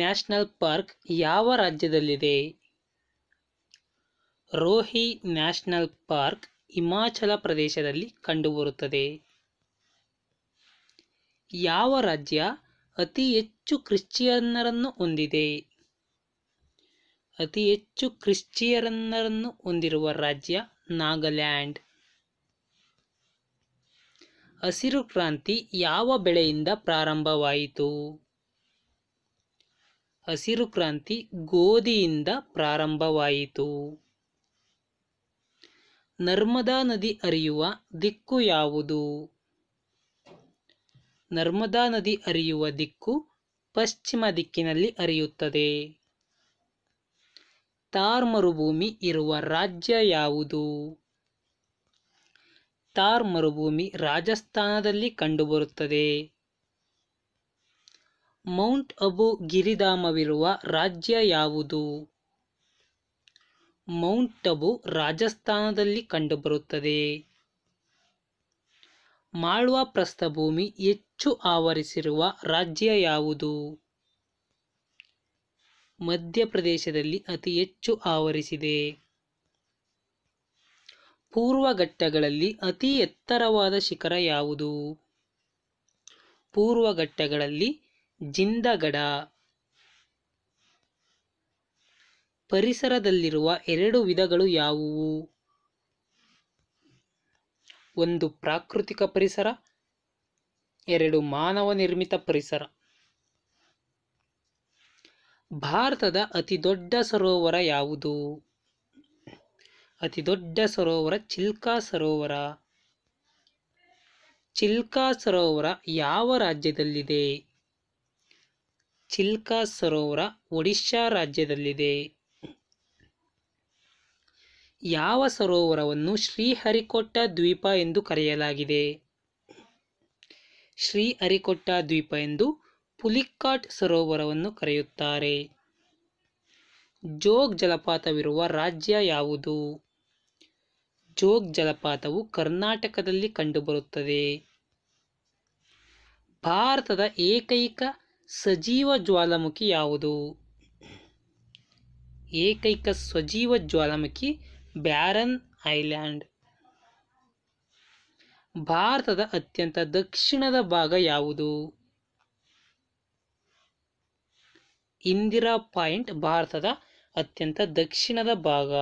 national park ಯಾವ ರಾಜ್ಯದಲ್ಲಿದೆ ರೋಹಿ ನ್ಯಾಷನಲ್ ಪಾರ್ಕ್ ಹಿಮಾಚಲ ಪ್ರದೇಶದಲ್ಲಿ ಕಂಡುಬರುತ್ತದೆ ಯಾವ ರಾಜ್ಯ ಅತಿ ಹೆಚ್ಚು ಕ್ರಿಶ್ಚಿಯನ್ನರನ್ನು ಹೊಂದಿದೆ ಅತಿ ಹೆಚ್ಚು ಕ್ರಿಶ್ಚಿಯನ್ನರನ್ನು ಹೊಂದಿರುವ ರಾಜ್ಯ ನಾಗಾಲ್ಯಾಂಡ್ ಹಸಿರು ಕ್ರಾಂತಿ ಯಾವ ಬೆಳೆಯಿಂದ ಪ್ರಾರಂಭವಾಯಿತು ಹಸಿರು ಕ್ರಾಂತಿ ಗೋಧಿಯಿಂದ ಪ್ರಾರಂಭವಾಯಿತು ನರ್ಮದಾ ನದಿ ಅರಿಯುವ ದಿಕ್ಕು ಯಾವುದು ನರ್ಮದಾ ನದಿ ಅರಿಯುವ ದಿಕ್ಕು ಪಶ್ಚಿಮ ದಿಕ್ಕಿನಲ್ಲಿ ಅರಿಯುತ್ತದೆ ತಾರ್ ಮರುಭೂಮಿ ಇರುವ ರಾಜ್ಯ ಯಾವುದು ತಾರ್ ಮರುಭೂಮಿ ರಾಜಸ್ಥಾನದಲ್ಲಿ ಕಂಡುಬರುತ್ತದೆ ಮೌಂಟ್ ಅಬು ಗಿರಿಧಾಮವಿರುವ ರಾಜ್ಯ ಯಾವುದು ಮೌಂಟ್ ಅಬು ರಾಜಸ್ಥಾನದಲ್ಲಿ ಕಂಡುಬರುತ್ತದೆ ಮಾಳ್ವಾ ಪ್ರಸ್ಥಭೂಮಿ ಹೆಚ್ಚು ಆವರಿಸಿರುವ ರಾಜ್ಯ ಯಾವುದು ಮಧ್ಯಪ್ರದೇಶದಲ್ಲಿ ಅತಿ ಹೆಚ್ಚು ಆವರಿಸಿದೆ ಪೂರ್ವ ಅತಿ ಎತ್ತರವಾದ ಶಿಖರ ಯಾವುದು ಪೂರ್ವ ಜಿಂದಗಡ ಪರಿಸರದಲ್ಲಿರುವ ಎರಡು ವಿಧಗಳು ಯಾವುವು ಒಂದು ಪ್ರಾಕೃತಿಕ ಪರಿಸರ ಎರಡು ಮಾನವ ನಿರ್ಮಿತ ಪರಿಸರ ಭಾರತದ ಅತಿ ದೊಡ್ಡ ಸರೋವರ ಯಾವುದು ಅತಿ ದೊಡ್ಡ ಸರೋವರ ಚಿಲ್ಕಾ ಸರೋವರ ಚಿಲ್ಕಾ ಸರೋವರ ಯಾವ ರಾಜ್ಯದಲ್ಲಿದೆ ಚಿಲ್ಕಾ ಸರೋವರ ಒಡಿಶಾ ರಾಜ್ಯದಲ್ಲಿದೆ ಯಾವ ಸರೋವರವನ್ನು ಶ್ರೀಹರಿಕೊಟ್ಟ ದ್ವೀಪ ಎಂದು ಕರೆಯಲಾಗಿದೆ ಶ್ರೀಹರಿಕೊಟ್ಟ ದ್ವೀಪ ಎಂದು ಪುಲಿಕಾಟ್ ಸರೋವರವನ್ನು ಕರೆಯುತ್ತಾರೆ ಜೋಗ್ ಜಲಪಾತವಿರುವ ರಾಜ್ಯ ಯಾವುದು ಜೋಗ್ ಜಲಪಾತವು ಕರ್ನಾಟಕದಲ್ಲಿ ಕಂಡುಬರುತ್ತದೆ ಭಾರತದ ಏಕೈಕ ಸಜೀವ ಜ್ವಾಲಾಮುಖಿ ಯಾವುದು ಏಕೈಕ ಸಜೀವ ಜ್ವಾಲಾಮುಖಿ ಬ್ಯಾರನ್ ಐಲ್ಯಾಂಡ್ ಭಾರತದ ಅತ್ಯಂತ ದಕ್ಷಿಣದ ಭಾಗ ಯಾವುದು ಇಂದಿರಾ ಪಾಯಿಂಟ್ ಭಾರತದ ಅತ್ಯಂತ ದಕ್ಷಿಣದ ಭಾಗ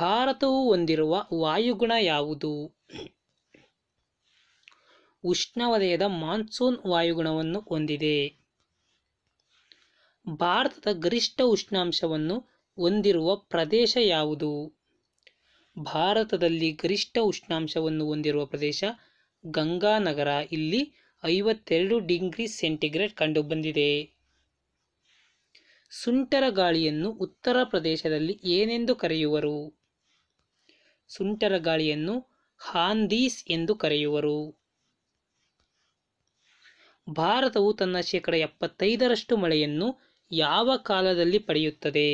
ಭಾರತವು ಹೊಂದಿರುವ ವಾಯುಗುಣ ಯಾವುದು ಉಷ್ಣವಲಯದ ಮಾನ್ಸೂನ್ ವಾಯುಗುಣವನ್ನು ಹೊಂದಿದೆ ಭಾರತದ ಗರಿಷ್ಠ ಉಷ್ಣಾಂಶವನ್ನು ಹೊಂದಿರುವ ಪ್ರದೇಶ ಯಾವುದು ಭಾರತದಲ್ಲಿ ಗರಿಷ್ಠ ಉಷ್ಣಾಂಶವನ್ನು ಹೊಂದಿರುವ ಪ್ರದೇಶ ಗಂಗಾನಗರ ಇಲ್ಲಿ ಐವತ್ತೆರಡು ಡಿಗ್ರಿ ಸೆಂಟಿಗ್ರೇಡ್ ಕಂಡುಬಂದಿದೆ ಸುಂಟರ ಗಾಳಿಯನ್ನು ಉತ್ತರ ಪ್ರದೇಶದಲ್ಲಿ ಏನೆಂದು ಕರೆಯುವರು ಸುಂಟರ ಗಾಳಿಯನ್ನು ಹಾಂದೀಸ್ ಎಂದು ಕರೆಯುವರು ಭಾರತವು ತನ್ನ ಶೇಕಡ ಎಪ್ಪತ್ತೈದರಷ್ಟು ಮಳೆಯನ್ನು ಯಾವ ಕಾಲದಲ್ಲಿ ಪಡೆಯುತ್ತದೆ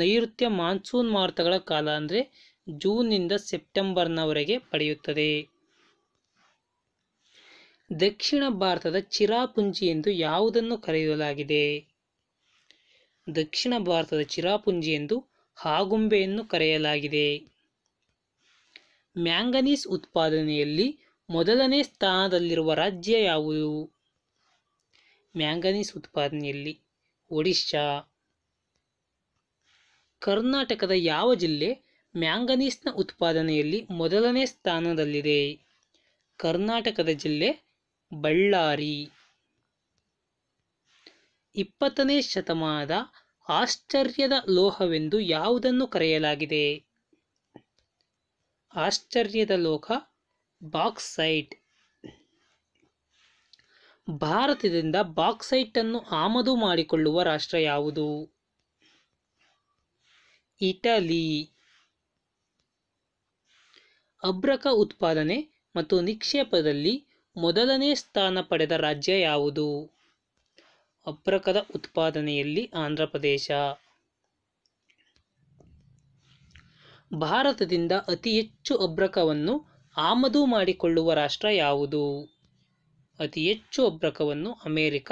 ನೈಋತ್ಯ ಮಾನ್ಸೂನ್ ಮಾರುತಗಳ ಕಾಲ ಅಂದರೆ ಜೂನ್ನಿಂದ ಸೆಪ್ಟೆಂಬರ್ನವರೆಗೆ ಪಡೆಯುತ್ತದೆ ದಕ್ಷಿಣ ಭಾರತದ ಚಿರಾಪುಂಜಿ ಎಂದು ಯಾವುದನ್ನು ಕರೆಯಲಾಗಿದೆ ದಕ್ಷಿಣ ಭಾರತದ ಚಿರಾಪುಂಜಿ ಎಂದು ಹಾಗುಂಬೆಯನ್ನು ಕರೆಯಲಾಗಿದೆ ಮ್ಯಾಂಗನೀಸ್ ಉತ್ಪಾದನೆಯಲ್ಲಿ ಮೊದಲನೇ ಸ್ಥಾನದಲ್ಲಿರುವ ರಾಜ್ಯ ಯಾವುದು ಮ್ಯಾಂಗನೀಸ್ ಉತ್ಪಾದನೆಯಲ್ಲಿ ಒಡಿಶಾ ಕರ್ನಾಟಕದ ಯಾವ ಜಿಲ್ಲೆ ಮ್ಯಾಂಗನೀಸ್ನ ಉತ್ಪಾದನೆಯಲ್ಲಿ ಮೊದಲನೇ ಸ್ಥಾನದಲ್ಲಿದೆ ಕರ್ನಾಟಕದ ಜಿಲ್ಲೆ ಬಳ್ಳಾರಿ ಇಪ್ಪತ್ತನೇ ಶತಮಾನದ ಆಶ್ಚರ್ಯದ ಲೋಹವೆಂದು ಯಾವುದನ್ನು ಕರೆಯಲಾಗಿದೆ ಆಶ್ಚರ್ಯದ ಲೋಹ ಬಾಕ್ಸೈಟ್ ಭಾರತದಿಂದ ಬಾಕ್ಸೈಟ್ ಅನ್ನು ಆಮದು ಮಾಡಿಕೊಳ್ಳುವ ರಾಷ್ಟ್ರ ಯಾವುದು ಇಟಲಿ ಅಬ್ರಕ ಉತ್ಪಾದನೆ ಮತ್ತು ನಿಕ್ಷೇಪದಲ್ಲಿ ಮೊದಲನೇ ಸ್ಥಾನ ಪಡೆದ ರಾಜ್ಯ ಯಾವುದು ಅಬ್ರಕದ ಉತ್ಪಾದನೆಯಲ್ಲಿ ಆಂಧ್ರಪ್ರದೇಶ ಭಾರತದಿಂದ ಅತಿ ಹೆಚ್ಚು ಅಬ್ರಕವನ್ನು ಆಮದು ಮಾಡಿಕೊಳ್ಳುವ ರಾಷ್ಟ್ರ ಯಾವುದು ಅತಿ ಹೆಚ್ಚು ಒಬ್ರಕವನ್ನು ಅಮೇರಿಕ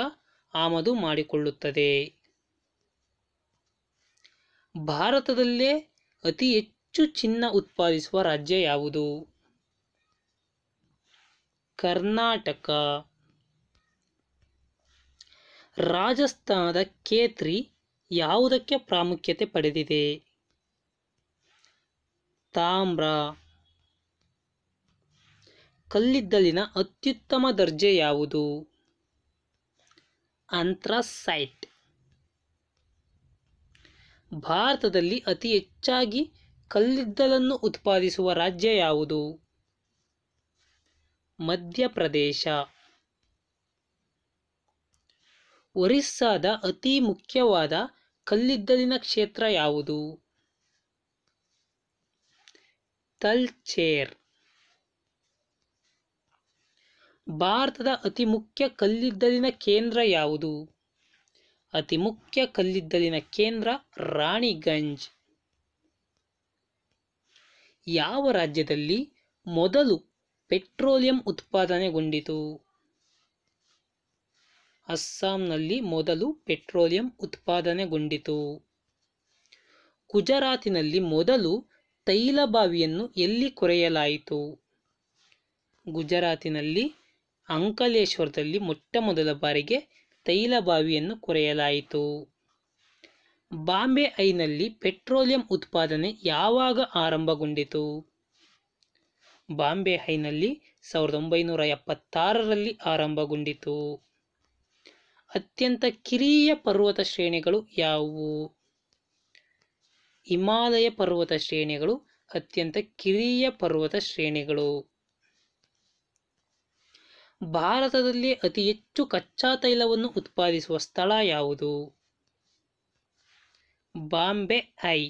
ಆಮದು ಮಾಡಿಕೊಳ್ಳುತ್ತದೆ ಭಾರತದಲ್ಲೇ ಅತಿ ಹೆಚ್ಚು ಚಿನ್ನ ಉತ್ಪಾದಿಸುವ ರಾಜ್ಯ ಯಾವುದು ಕರ್ನಾಟಕ ರಾಜಸ್ಥಾನದ ಕೇತ್ರಿ ಯಾವುದಕ್ಕೆ ಪ್ರಾಮುಖ್ಯತೆ ಪಡೆದಿದೆ ತಾಮ್ರ ಕಲ್ಲಿದ್ದಲಿನ ಅತ್ಯುತ್ತಮ ದರ್ಜೆ ಯಾವುದು ಅಂತ್ರಸೈಟ್ ಭಾರತದಲ್ಲಿ ಅತಿ ಹೆಚ್ಚಾಗಿ ಕಲ್ಲಿದ್ದಲನ್ನು ಉತ್ಪಾದಿಸುವ ರಾಜ್ಯ ಯಾವುದು ಮಧ್ಯಪ್ರದೇಶ ಒರಿಸ್ಸಾದ ಅತಿ ಮುಖ್ಯವಾದ ಕಲ್ಲಿದ್ದಲಿನ ಕ್ಷೇತ್ರ ಯಾವುದು ತಲ್ಚೇರ್ ಭಾರತದ ಅತಿ ಮುಖ್ಯ ಕಲ್ಲಿದ್ದಲಿನ ಕೇಂದ್ರ ಯಾವುದು ಅತಿ ಮುಖ್ಯ ಕಲ್ಲಿದ್ದಲಿನ ಕೇಂದ್ರ ರಾಣಿಗಂಜ್ ಯಾವ ರಾಜ್ಯದಲ್ಲಿ ಮೊದಲು ಪೆಟ್ರೋಲಿಯಂ ಉತ್ಪಾದನೆಗೊಂಡಿತು ಅಸ್ಸಾಂನಲ್ಲಿ ಮೊದಲು ಪೆಟ್ರೋಲಿಯಂ ಉತ್ಪಾದನೆಗೊಂಡಿತು ಗುಜರಾತಿನಲ್ಲಿ ಮೊದಲು ತೈಲ ಬಾವಿಯನ್ನು ಎಲ್ಲಿ ಕೊರೆಯಲಾಯಿತು ಗುಜರಾತಿನಲ್ಲಿ ಅಂಕಲೇಶ್ವರದಲ್ಲಿ ಮೊದಲ ಬಾರಿಗೆ ತೈಲ ಬಾವಿಯನ್ನು ಕೊರೆಯಲಾಯಿತು ಬಾಂಬೆ ಐನಲ್ಲಿ ಪೆಟ್ರೋಲಿಯಂ ಉತ್ಪಾದನೆ ಯಾವಾಗ ಆರಂಭಗೊಂಡಿತು ಬಾಂಬೆ ಹೈನಲ್ಲಿ ಸಾವಿರದ ಒಂಬೈನೂರ ಎಪ್ಪತ್ತಾರರಲ್ಲಿ ಆರಂಭಗೊಂಡಿತು ಅತ್ಯಂತ ಕಿರಿಯ ಪರ್ವತ ಶ್ರೇಣಿಗಳು ಯಾವುವು ಹಿಮಾಲಯ ಪರ್ವತ ಶ್ರೇಣಿಗಳು ಅತ್ಯಂತ ಕಿರಿಯ ಪರ್ವತ ಶ್ರೇಣಿಗಳು ಭಾರತದಲ್ಲಿ ಅತಿ ಹೆಚ್ಚು ಕಚ್ಚಾ ತೈಲವನ್ನು ಉತ್ಪಾದಿಸುವ ಸ್ಥಳ ಯಾವುದು ಬಾಂಬೆ ಐ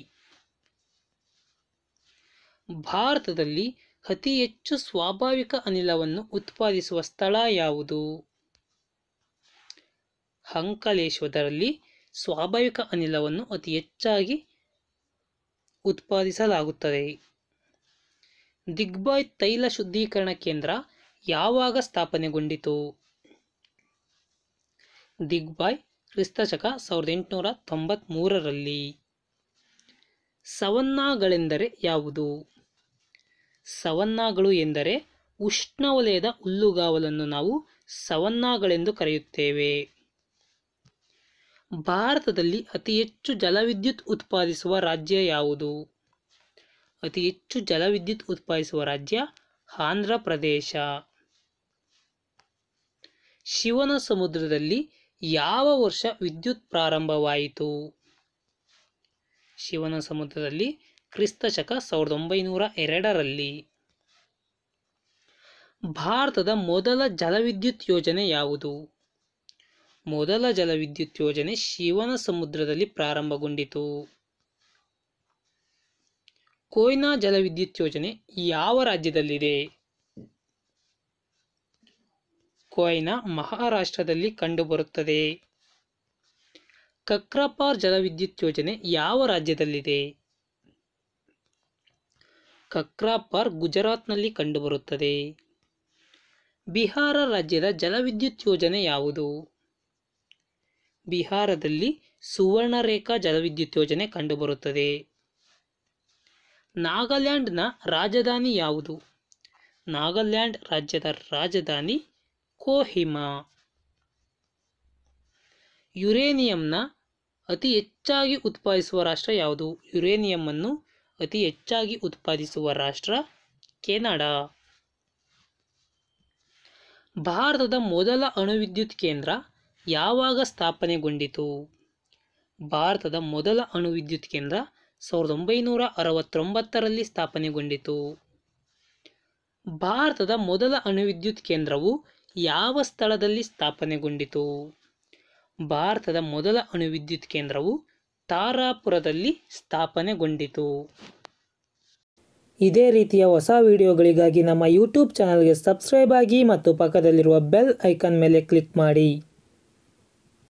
ಭಾರತದಲ್ಲಿ ಅತಿ ಹೆಚ್ಚು ಸ್ವಾಭಾವಿಕ ಅನಿಲವನ್ನು ಉತ್ಪಾದಿಸುವ ಸ್ಥಳ ಯಾವುದು ಅಂಕಲೇಶ್ವರದಲ್ಲಿ ಸ್ವಾಭಾವಿಕ ಅನಿಲವನ್ನು ಅತಿ ಹೆಚ್ಚಾಗಿ ಉತ್ಪಾದಿಸಲಾಗುತ್ತದೆ ದಿಗ್ಬಾಯ್ ತೈಲ ಶುದ್ಧೀಕರಣ ಕೇಂದ್ರ ಯಾವಾಗ ಸ್ಥಾಪನೆಗೊಂಡಿತು ದಿಗ್ಬಾಯ್ ಕ್ರಿಸ್ತಶಕ ಸಾವಿರದ ಎಂಟುನೂರ ಮೂರರಲ್ಲಿ ಸವನ್ನಾಗಳೆಂದರೆ ಯಾವುದು ಸವನ್ನಾಗಳು ಎಂದರೆ ಉಷ್ಣವಲಯದ ಹುಲ್ಲುಗಾವಲನ್ನು ನಾವು ಸವನ್ನಾಗಳೆಂದು ಕರೆಯುತ್ತೇವೆ ಭಾರತದಲ್ಲಿ ಅತಿ ಹೆಚ್ಚು ಜಲವಿದ್ಯುತ್ ಉತ್ಪಾದಿಸುವ ರಾಜ್ಯ ಯಾವುದು ಅತಿ ಹೆಚ್ಚು ಜಲವಿದ್ಯುತ್ ಉತ್ಪಾದಿಸುವ ರಾಜ್ಯ ಆಂಧ್ರ ಪ್ರದೇಶ ಶಿವನ ಸಮುದ್ರದಲ್ಲಿ ಯಾವ ವರ್ಷ ವಿದ್ಯುತ್ ಪ್ರಾರಂಭವಾಯಿತು ಶಿವನ ಸಮುದ್ರದಲ್ಲಿ ಕ್ರಿಸ್ತಶಕ ಸಾವಿರದ ಒಂಬೈನೂರ ಎರಡರಲ್ಲಿ ಭಾರತದ ಮೊದಲ ಜಲವಿದ್ಯುತ್ ಯೋಜನೆ ಯಾವುದು ಮೊದಲ ಜಲವಿದ್ಯುತ್ ಯೋಜನೆ ಶಿವನ ಸಮುದ್ರದಲ್ಲಿ ಪ್ರಾರಂಭಗೊಂಡಿತು ಕೊಯ್ನಾ ಜಲವಿದ್ಯುತ್ ಯೋಜನೆ ಯಾವ ರಾಜ್ಯದಲ್ಲಿದೆ ಕೊಯ್ನ ಮಹಾರಾಷ್ಟ್ರದಲ್ಲಿ ಕಂಡುಬರುತ್ತದೆ ಕಕ್ರಾಪಾರ್ ಜಲವಿದ್ಯುತ್ ಯೋಜನೆ ಯಾವ ರಾಜ್ಯದಲ್ಲಿದೆ ಕಕ್ರಾಪಾರ್ ಗುಜರಾತ್ನಲ್ಲಿ ಕಂಡುಬರುತ್ತದೆ ಬಿಹಾರ ರಾಜ್ಯದ ಜಲವಿದ್ಯುತ್ ಯೋಜನೆ ಯಾವುದು ಬಿಹಾರದಲ್ಲಿ ಸುವರ್ಣರೇಖಾ ಜಲವಿದ್ಯುತ್ ಯೋಜನೆ ಕಂಡುಬರುತ್ತದೆ ನಾಗಾಲ್ಯಾಂಡ್ನ ರಾಜಧಾನಿ ಯಾವುದು ನಾಗಾಲ್ಯಾಂಡ್ ರಾಜ್ಯದ ರಾಜಧಾನಿ ಕೋಹಿಮಾ ಯುರೇನಿಯಂನ ಅತಿ ಹೆಚ್ಚಾಗಿ ಉತ್ಪಾದಿಸುವ ರಾಷ್ಟ್ರ ಯಾವುದು ಯುರೇನಿಯಂ ಅನ್ನು ಅತಿ ಹೆಚ್ಚಾಗಿ ಉತ್ಪಾದಿಸುವ ರಾಷ್ಟ್ರ ಕೆನಡಾ ಭಾರತದ ಮೊದಲ ಅಣುವಿದ್ಯುತ್ ಕೇಂದ್ರ ಯಾವಾಗ ಸ್ಥಾಪನೆಗೊಂಡಿತು ಭಾರತದ ಮೊದಲ ಅಣುವಿದ್ಯುತ್ ಕೇಂದ್ರ ಸಾವಿರದ ಒಂಬೈನೂರ ಅರವತ್ತೊಂಬತ್ತರಲ್ಲಿ ಸ್ಥಾಪನೆಗೊಂಡಿತು ಭಾರತದ ಮೊದಲ ಅಣುವಿದ್ಯುತ್ ಕೇಂದ್ರವು ಯಾವ ಸ್ಥಳದಲ್ಲಿ ಸ್ಥಾಪನೆಗೊಂಡಿತು ಭಾರತದ ಮೊದಲ ಅಣು ವಿದ್ಯುತ್ ಕೇಂದ್ರವು ತಾರಾಪುರದಲ್ಲಿ ಸ್ಥಾಪನೆಗೊಂಡಿತು ಇದೇ ರೀತಿಯ ಹೊಸ ವಿಡಿಯೋಗಳಿಗಾಗಿ ನಮ್ಮ ಯೂಟ್ಯೂಬ್ ಚಾನಲ್ಗೆ ಸಬ್ಸ್ಕ್ರೈಬ್ ಆಗಿ ಮತ್ತು ಪಕ್ಕದಲ್ಲಿರುವ ಬೆಲ್ ಐಕಾನ್ ಮೇಲೆ ಕ್ಲಿಕ್ ಮಾಡಿ